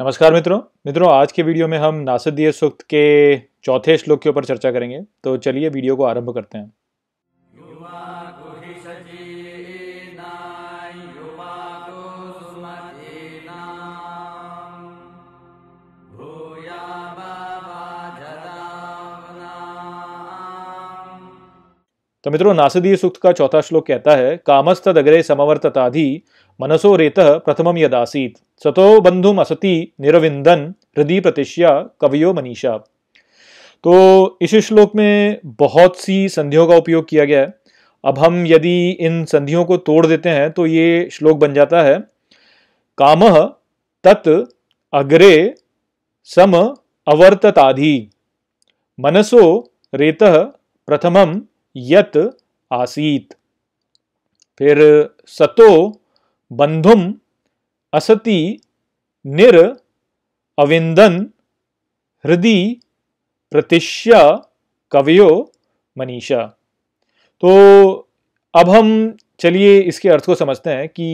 नमस्कार मित्रों मित्रों आज के वीडियो में हम नासदीय सूक्त के चौथे श्लोक के ऊपर चर्चा करेंगे तो चलिए वीडियो को आरंभ करते हैं तो मित्रों नासदीय सूक्त का चौथा श्लोक कहता है कामस्तद अग्रे समवर्तताधि मनसो रेत प्रथम यदासी सतो बंधुम असति निरविंदन हृदय प्रतिष्या कवियो मनीषा तो इस श्लोक में बहुत सी संधियों का उपयोग किया गया है अब हम यदि इन संधियों को तोड़ देते हैं तो ये श्लोक बन जाता है काम तत् अग्रे सम अवर्तताधि मनसो रेत प्रथम यत आसीत फिर सतो बंधुम असति निर अविंदन हृदय प्रतिष्य कवियो मनीषा तो अब हम चलिए इसके अर्थ को समझते हैं कि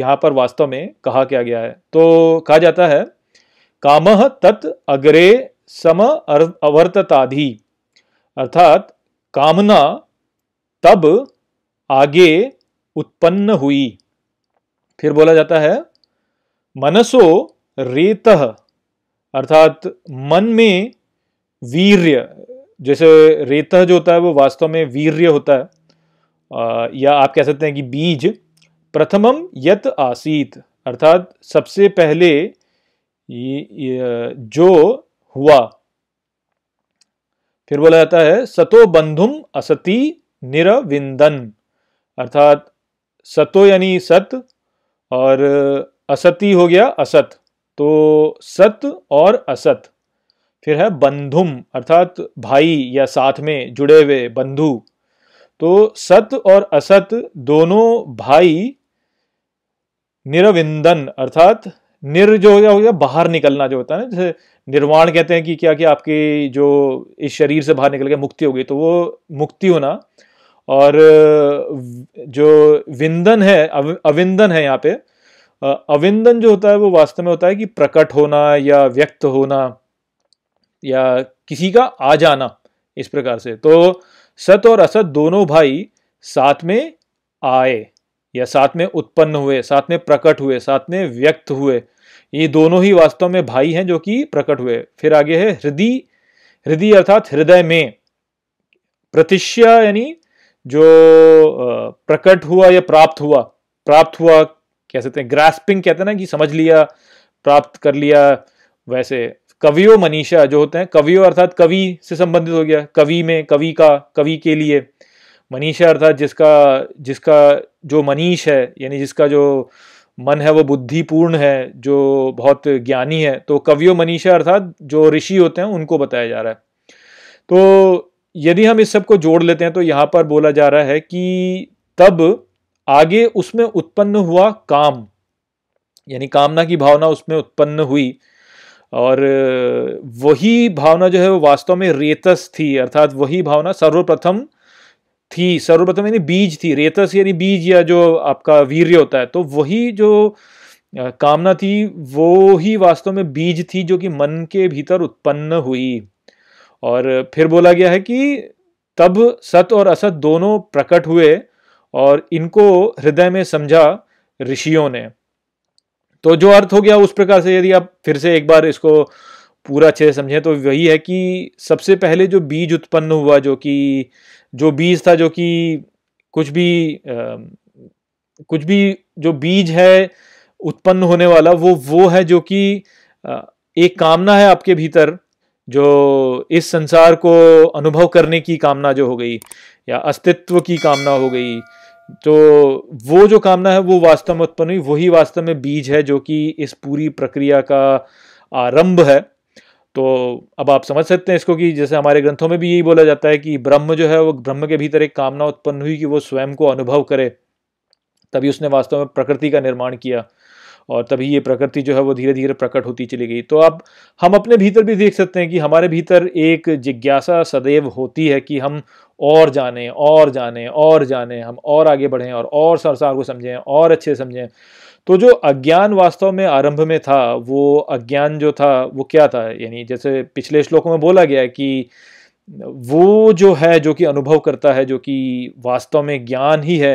यहाँ पर वास्तव में कहा क्या गया है तो कहा जाता है काम तत् अग्रे सम अवर्तताधि अर्थात कामना तब आगे उत्पन्न हुई फिर बोला जाता है मनसो रेत अर्थात मन में वीर्य जैसे रेत जो होता है वो वास्तव में वीर्य होता है आ, या आप कह सकते हैं कि बीज प्रथमम यत आसीत अर्थात सबसे पहले जो हुआ फिर बोला जाता है सतो बंधुम असती निरविंदन अर्थात सतो यानी सत और असती हो गया असत तो सत और असत फिर है बंधुम अर्थात भाई या साथ में जुड़े हुए बंधु तो सत और असत दोनों भाई निरविंदन अर्थात निर जो हो गया बाहर निकलना जो होता है ना जैसे निर्वाण कहते हैं कि क्या कि आपकी जो इस शरीर से बाहर निकल गया मुक्ति हो गई तो वो मुक्ति होना और जो विंदन है अविंदन है यहाँ पे अविंदन जो होता है वो वास्तव में होता है कि प्रकट होना या व्यक्त होना या किसी का आ जाना इस प्रकार से तो सत और असत दोनों भाई साथ में आए या साथ में उत्पन्न हुए साथ में प्रकट हुए साथ में व्यक्त हुए ये दोनों ही वास्तव में भाई हैं जो कि प्रकट हुए फिर आगे है हृदय हृदय अर्थात हृदय में प्रतिष्ठा यानी जो प्रकट हुआ या प्राप्त हुआ प्राप्त हुआ कह सकते हैं ग्रास्पिंग कहते हैं ना कि समझ लिया प्राप्त कर लिया वैसे कवियो मनीषा जो होते हैं कवियो अर्थात कवि से संबंधित हो गया कवि में कवि का कवि के लिए मनीषा अर्थात जिसका जिसका जो मनीष है यानी जिसका जो मन है वो बुद्धिपूर्ण है जो बहुत ज्ञानी है तो कवियो मनीषा अर्थात जो ऋषि होते हैं उनको बताया जा रहा है तो यदि हम इस सब को जोड़ लेते हैं तो यहां पर बोला जा रहा है कि तब आगे उसमें उत्पन्न हुआ काम यानी कामना की भावना उसमें उत्पन्न हुई और वही भावना जो है वो वास्तव में रेतस थी अर्थात वही भावना सर्वप्रथम थी सर्वप्रथम यानी बीज थी रेतस यानी बीज या जो आपका वीर्य होता है तो वही जो कामना थी वो ही वास्तव में बीज थी जो कि मन के भीतर उत्पन्न हुई और फिर बोला गया है कि तब सत और असत दोनों प्रकट हुए और इनको हृदय में समझा ऋषियों ने तो जो अर्थ हो गया उस प्रकार से यदि आप फिर से एक बार इसको पूरा अच्छे से समझें तो वही है कि सबसे पहले जो बीज उत्पन्न हुआ जो कि जो बीज था जो कि कुछ भी आ, कुछ भी जो बीज है उत्पन्न होने वाला वो वो है जो कि एक कामना है आपके भीतर जो इस संसार को अनुभव करने की कामना जो हो गई या अस्तित्व की कामना हो गई तो वो जो कामना है वो वास्तव में उत्पन्न हुई वही वास्तव में बीज है जो कि इस पूरी प्रक्रिया का आरंभ है तो अब आप समझ सकते हैं इसको कि जैसे हमारे ग्रंथों में भी यही बोला जाता है कि ब्रह्म जो है वो ब्रह्म के भीतर एक कामना उत्पन्न हुई कि वो स्वयं को अनुभव करे तभी उसने वास्तव में प्रकृति का निर्माण किया और तभी ये प्रकृति जो है वो धीरे धीरे प्रकट होती चली गई तो अब हम अपने भीतर भी देख सकते हैं कि हमारे भीतर एक जिज्ञासा सदैव होती है कि हम और जाने और जाने और जाने हम और आगे बढ़ें और और संसार को समझें और अच्छे समझें तो जो अज्ञान वास्तव में आरंभ में था वो अज्ञान जो था वो क्या था यानी जैसे पिछले श्लोकों में बोला गया है कि वो जो है जो कि अनुभव करता है जो कि वास्तव में ज्ञान ही है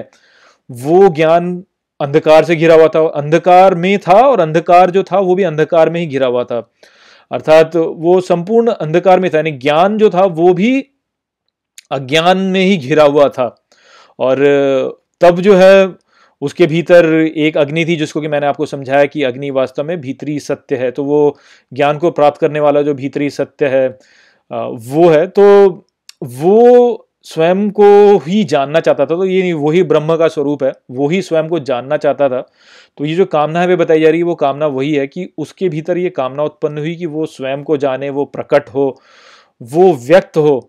वो ज्ञान अंधकार से घिरा हुआ था अंधकार में था और अंधकार जो था वो भी अंधकार में ही घिरा हुआ था अर्थात वो संपूर्ण अंधकार में था यानी ज्ञान जो था वो भी अज्ञान में ही घिरा हुआ था और तब जो है उसके भीतर एक अग्नि थी जिसको कि मैंने आपको समझाया कि अग्नि वास्तव में भीतरी सत्य है तो वो ज्ञान को प्राप्त करने वाला जो भीतरी सत्य है वो है तो वो स्वयं को ही जानना चाहता था तो ये नहीं वही ब्रह्म का स्वरूप है वही स्वयं को जानना चाहता था तो ये जो कामना है वे बताई जा रही है वो कामना वही है कि उसके भीतर ये कामना उत्पन्न हुई कि वो स्वयं को जाने वो प्रकट हो वो व्यक्त हो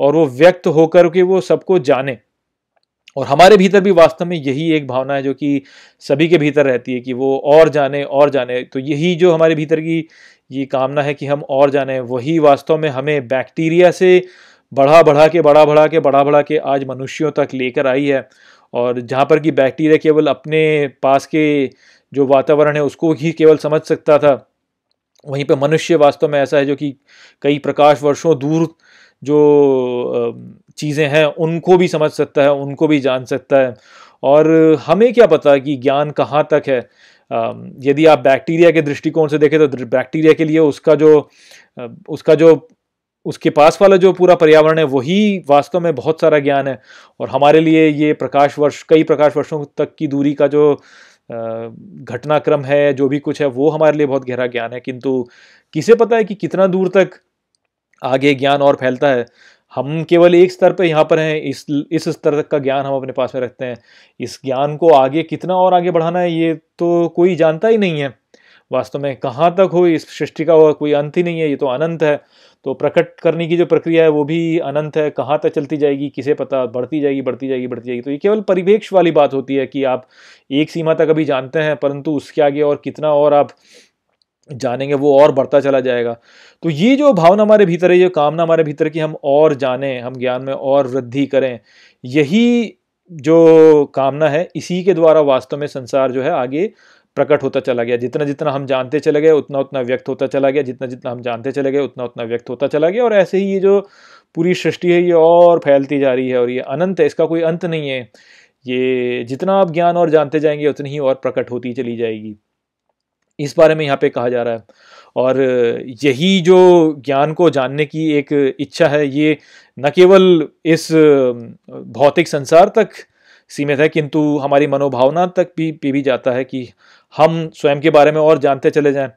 और वो व्यक्त होकर के वो सबको जाने और हमारे भीतर भी वास्तव में यही एक भावना है जो कि सभी के भीतर रहती है कि वो और जाने और जाने तो यही जो हमारे भीतर की ये कामना है कि हम और जाने वही वास्तव में हमें बैक्टीरिया से बढ़ा बढ़ा के बढ़ा बढ़ा के बढ़ा बढ़ा के आज मनुष्यों तक लेकर आई है और जहाँ पर कि बैक्टीरिया केवल अपने पास के जो वातावरण है उसको ही केवल समझ सकता था वहीं पर मनुष्य वास्तव में ऐसा है जो कि कई प्रकाश वर्षों दूर जो चीज़ें हैं उनको भी समझ सकता है उनको भी जान सकता है और हमें क्या पता कि ज्ञान कहाँ तक है यदि आप बैक्टीरिया के दृष्टिकोण से देखें तो बैक्टीरिया के लिए उसका जो उसका जो उसके पास वाला जो पूरा पर्यावरण है वही वास्तव में बहुत सारा ज्ञान है और हमारे लिए ये प्रकाश वर्ष कई प्रकाश वर्षों तक की दूरी का जो घटनाक्रम है जो भी कुछ है वो हमारे लिए बहुत गहरा ज्ञान है किंतु किसे पता है कि कितना दूर तक आगे ज्ञान और फैलता है हम केवल एक स्तर पर यहाँ पर हैं इस इस स्तर तक का ज्ञान हम अपने पास में रखते हैं इस ज्ञान को आगे कितना और आगे बढ़ाना है ये तो कोई जानता ही नहीं है वास्तव में कहाँ तक हो इस सृष्टि का कोई अंत ही नहीं है ये तो अनंत है तो प्रकट करने की जो प्रक्रिया है वो भी अनंत है कहाँ तक चलती जाएगी किसे पता बढ़ती जाएगी बढ़ती जाएगी बढ़ती जाएगी तो ये केवल परिवेक्ष वाली बात होती है कि आप एक सीमा तक अभी जानते हैं परंतु उसके आगे और कितना और आप जानेंगे वो और बढ़ता चला जाएगा तो ये जो भावना हमारे भीतर है ये कामना हमारे भीतर की हम और जाने हम ज्ञान में और वृद्धि करें यही जो कामना है इसी के द्वारा वास्तव में संसार जो है आगे प्रकट होता चला गया जितना जितना हम जानते चले गए उतना उतना व्यक्त होता चला गया जितना जितना हम जानते चले गए उतना उतना व्यक्त होता चला गया और ऐसे ही ये जो पूरी सृष्टि है ये और फैलती जा रही है और ये अनंत है इसका कोई अंत नहीं है ये जितना आप ज्ञान और जानते जाएंगे उतनी ही और प्रकट होती चली जाएगी इस बारे में यहाँ पे कहा जा रहा है और यही जो ज्ञान को जानने की एक इच्छा है ये न केवल इस भौतिक संसार तक सीमित है किंतु हमारी मनोभावना तक भी पी भी जाता है कि हम स्वयं के बारे में और जानते चले जाएं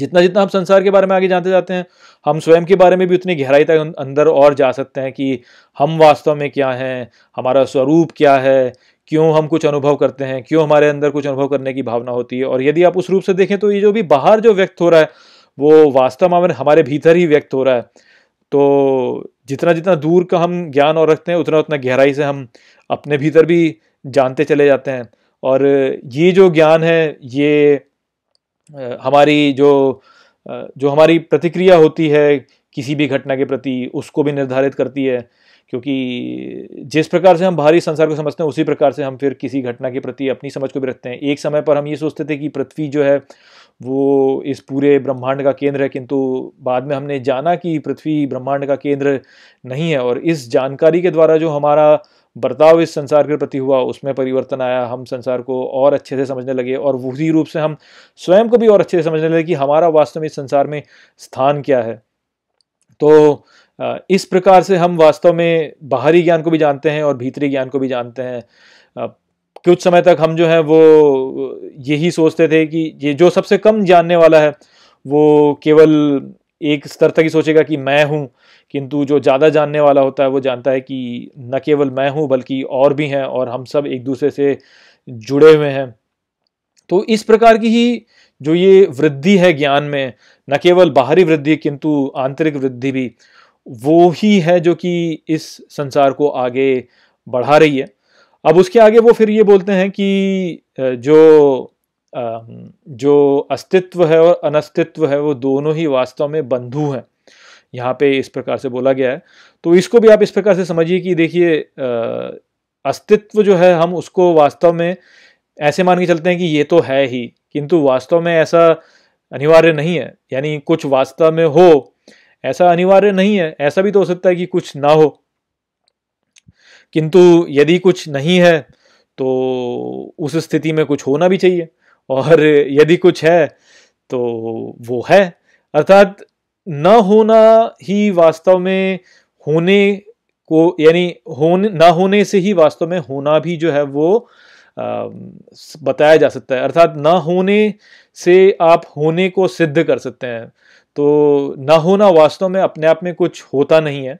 जितना जितना हम संसार के बारे में आगे जानते जाते हैं हम स्वयं के बारे में भी उतनी गहराई तक अं-, अंदर और जा सकते हैं कि हम वास्तव में क्या हैं हमारा स्वरूप क्या है क्यों हम कुछ अनुभव करते हैं क्यों हमारे अंदर कुछ अनुभव करने की भावना होती है और यदि आप उस रूप से देखें तो ये जो भी बाहर जो व्यक्त हो रहा है वो वास्तव में हमारे भीतर ही व्यक्त हो रहा है तो जितना जितना दूर का हम ज्ञान और रखते हैं उतना उतना गहराई से हम अपने भीतर भी जानते चले जाते हैं और ये जो ज्ञान है ये हमारी जो जो हमारी प्रतिक्रिया होती है किसी भी घटना के प्रति उसको भी निर्धारित करती है क्योंकि जिस प्रकार से हम बाहरी संसार को समझते हैं उसी प्रकार से हम फिर किसी घटना के प्रति अपनी समझ को भी रखते हैं एक समय पर हम ये सोचते थे कि पृथ्वी जो है वो इस पूरे ब्रह्मांड का केंद्र है किंतु बाद में हमने जाना कि पृथ्वी ब्रह्मांड का केंद्र नहीं है और इस जानकारी के द्वारा जो हमारा बर्ताव इस संसार के प्रति हुआ उसमें परिवर्तन आया हम संसार को और अच्छे से समझने लगे और वही रूप से हम स्वयं को भी और अच्छे से समझने लगे कि हमारा वास्तव में इस संसार में स्थान क्या है तो इस प्रकार से हम वास्तव में बाहरी ज्ञान को भी जानते हैं और भीतरी ज्ञान को भी जानते हैं कुछ समय तक हम जो है वो यही सोचते थे कि ये जो सबसे कम जानने वाला है वो केवल एक स्तर तक ही सोचेगा कि मैं हूँ किंतु जो ज़्यादा जानने वाला होता है वो जानता है कि न केवल मैं हूँ बल्कि और भी हैं और हम सब एक दूसरे से जुड़े हुए हैं तो इस प्रकार की ही जो ये वृद्धि है ज्ञान में न केवल बाहरी वृद्धि किंतु आंतरिक वृद्धि भी वो ही है जो कि इस संसार को आगे बढ़ा रही है अब उसके आगे वो फिर ये बोलते हैं कि जो जो अस्तित्व है और अनस्तित्व है वो दोनों ही वास्तव में बंधु हैं यहाँ पे इस प्रकार से बोला गया है तो इसको भी आप इस प्रकार से समझिए कि देखिए अस्तित्व जो है हम उसको वास्तव में ऐसे मान के चलते हैं कि ये तो है ही किंतु वास्तव में ऐसा अनिवार्य नहीं है यानी कुछ वास्तव में हो ऐसा अनिवार्य नहीं है ऐसा भी तो हो सकता है कि कुछ ना हो किंतु यदि कुछ नहीं है तो उस स्थिति में कुछ होना भी चाहिए और यदि कुछ है तो वो है अर्थात न होना ही वास्तव में होने को यानी होने ना होने से ही वास्तव में होना भी जो है वो आ, बताया जा सकता है अर्थात ना होने से आप होने को सिद्ध कर सकते हैं तो ना होना वास्तव में अपने आप में कुछ होता नहीं है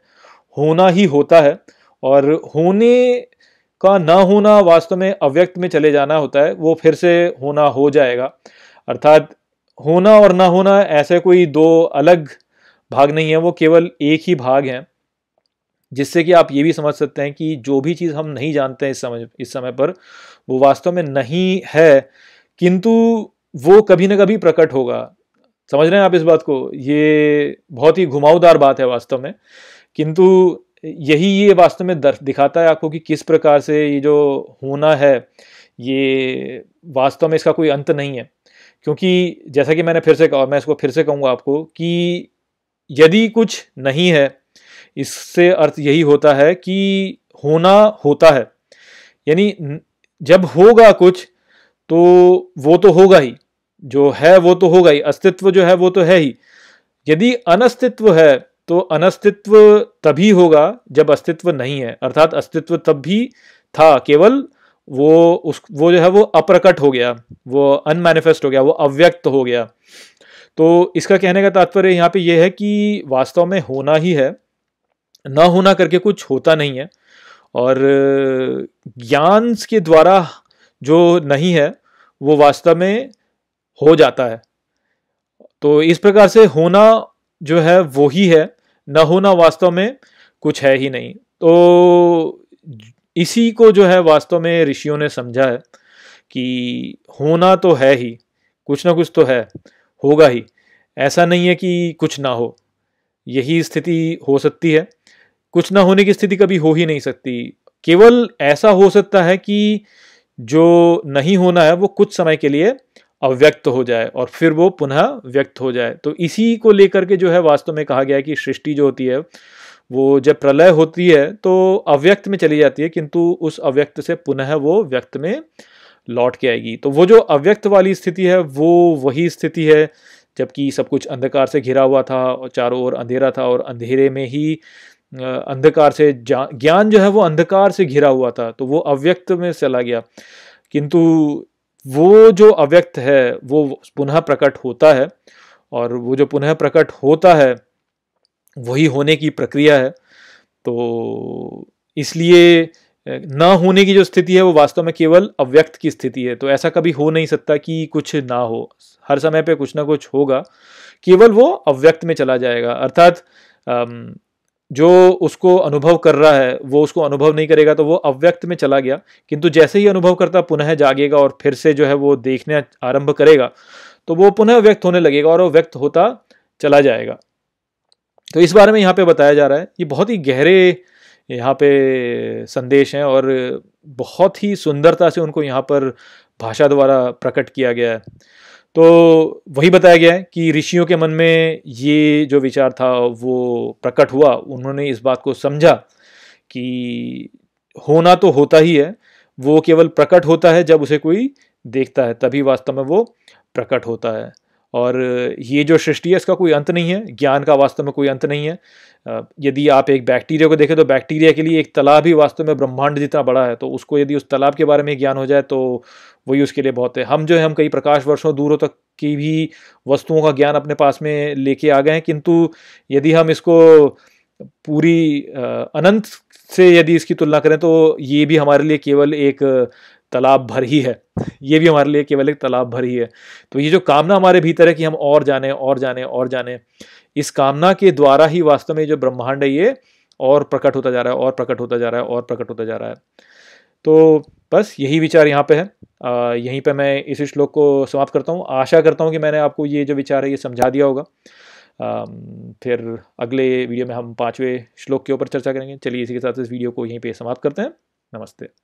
होना ही होता है और होने का ना होना वास्तव में अव्यक्त में चले जाना होता है वो फिर से होना हो जाएगा अर्थात होना और ना होना ऐसे कोई दो अलग भाग नहीं है वो केवल एक ही भाग हैं जिससे कि आप ये भी समझ सकते हैं कि जो भी चीज़ हम नहीं जानते हैं इस समय इस समय पर वो वास्तव में नहीं है किंतु वो कभी ना कभी प्रकट होगा समझ रहे हैं आप इस बात को ये बहुत ही घुमावदार बात है वास्तव में किंतु यही ये वास्तव में दिखाता है आपको कि किस प्रकार से ये जो होना है ये वास्तव में इसका कोई अंत नहीं है क्योंकि जैसा कि मैंने फिर से कहा मैं इसको फिर से कहूँगा आपको कि यदि कुछ नहीं है इससे अर्थ यही होता है कि होना होता है यानी जब होगा कुछ तो वो तो होगा ही जो है वो तो होगा ही अस्तित्व जो है वो तो है ही यदि अनस्तित्व है तो अनस्तित्व तभी होगा जब अस्तित्व नहीं है अर्थात अस्तित्व तब भी था केवल वो उस वो जो है वो अप्रकट हो गया वो अनमैनिफेस्ट हो गया वो अव्यक्त हो गया तो इसका कहने का तात्पर्य यहाँ पे ये है कि वास्तव में होना ही है ना होना करके कुछ होता नहीं है और ज्ञान के द्वारा जो नहीं है वो वास्तव में हो जाता है तो इस प्रकार से होना जो है वो ही है न होना वास्तव में कुछ है ही नहीं तो इसी को जो है वास्तव में ऋषियों ने समझा है कि होना तो है ही कुछ ना कुछ तो है होगा ही ऐसा नहीं है कि कुछ ना हो यही स्थिति हो सकती है कुछ ना होने की स्थिति कभी हो ही नहीं सकती केवल ऐसा हो सकता है कि जो नहीं होना है वो कुछ समय के लिए अव्यक्त हो जाए और फिर वो पुनः व्यक्त हो जाए तो इसी को लेकर के जो है वास्तव में कहा गया है कि सृष्टि जो होती है वो जब प्रलय होती है तो अव्यक्त में चली जाती है किंतु उस अव्यक्त से पुनः वो व्यक्त में लौट के आएगी तो वो जो अव्यक्त वाली स्थिति है वो वही स्थिति है जबकि सब कुछ अंधकार से घिरा हुआ था और चारों ओर अंधेरा था और अंधेरे में ही अंधकार से ज्ञान जो है वो अंधकार से घिरा हुआ था तो वो अव्यक्त में चला गया किंतु वो जो अव्यक्त है वो पुनः प्रकट होता है और वो जो पुनः प्रकट होता है वही होने की प्रक्रिया है तो इसलिए ना होने की जो स्थिति है वो वास्तव में केवल अव्यक्त की स्थिति है तो ऐसा कभी हो नहीं सकता कि कुछ ना हो हर समय पे कुछ ना कुछ होगा केवल वो अव्यक्त में चला जाएगा अर्थात जो उसको अनुभव कर रहा है वो उसको अनुभव नहीं करेगा तो वो अव्यक्त में चला गया किंतु जैसे ही अनुभव करता पुनः जागेगा और फिर से जो है वो देखने आरंभ करेगा तो वो पुनः व्यक्त होने लगेगा और वो व्यक्त होता चला जाएगा तो इस बारे में यहाँ पे बताया जा रहा है ये बहुत ही गहरे यहाँ पे संदेश हैं और बहुत ही सुंदरता से उनको यहाँ पर भाषा द्वारा प्रकट किया गया है तो वही बताया गया है कि ऋषियों के मन में ये जो विचार था वो प्रकट हुआ उन्होंने इस बात को समझा कि होना तो होता ही है वो केवल प्रकट होता है जब उसे कोई देखता है तभी वास्तव में वो प्रकट होता है और ये जो सृष्टि है इसका कोई अंत नहीं है ज्ञान का वास्तव में कोई अंत नहीं है यदि आप एक बैक्टीरिया को देखें तो बैक्टीरिया के लिए एक तालाब ही वास्तव में ब्रह्मांड जितना बड़ा है तो उसको यदि उस तालाब के बारे में ज्ञान हो जाए तो वही उसके लिए बहुत है हम जो है हम कई प्रकाश वर्षों दूरों तक की भी वस्तुओं का ज्ञान अपने पास में लेके आ गए हैं किंतु यदि हम इसको पूरी अनंत से यदि इसकी तुलना करें तो ये भी हमारे लिए केवल एक तालाब भर ही है ये भी हमारे लिए केवल एक तालाब भर ही है तो ये जो कामना हमारे भीतर है कि हम और जाने और जाने और जाने इस कामना के द्वारा ही वास्तव में जो ब्रह्मांड है ये और प्रकट होता जा रहा है और प्रकट होता जा रहा है और प्रकट होता जा रहा है तो बस यही विचार यहाँ पे है यहीं पे मैं इस श्लोक को समाप्त करता हूँ आशा करता हूँ कि मैंने आपको ये जो विचार है ये समझा दिया होगा फिर अगले वीडियो में हम पाँचवें श्लोक के ऊपर चर्चा करेंगे चलिए इसी के साथ इस वीडियो को यहीं पर समाप्त करते हैं नमस्ते